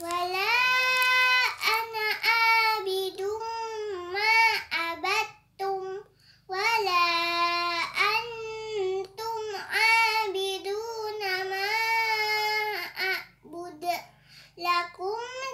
Wala ana abidum ma abatum, wala antum abiduna ma a'bud lakum